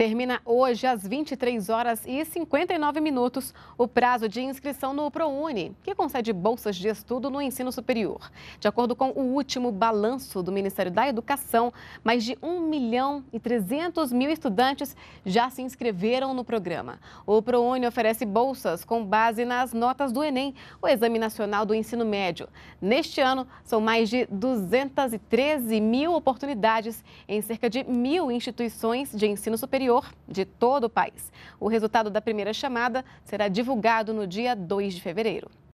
Termina hoje às 23 horas e 59 minutos o prazo de inscrição no ProUni, que concede bolsas de estudo no ensino superior. De acordo com o último balanço do Ministério da Educação, mais de 1 milhão e 300 mil estudantes já se inscreveram no programa. O ProUni oferece bolsas com base nas notas do Enem, o Exame Nacional do Ensino Médio. Neste ano, são mais de 213 mil oportunidades em cerca de mil instituições de ensino superior interior de todo o país. O resultado da primeira chamada será divulgado no dia 2 de fevereiro.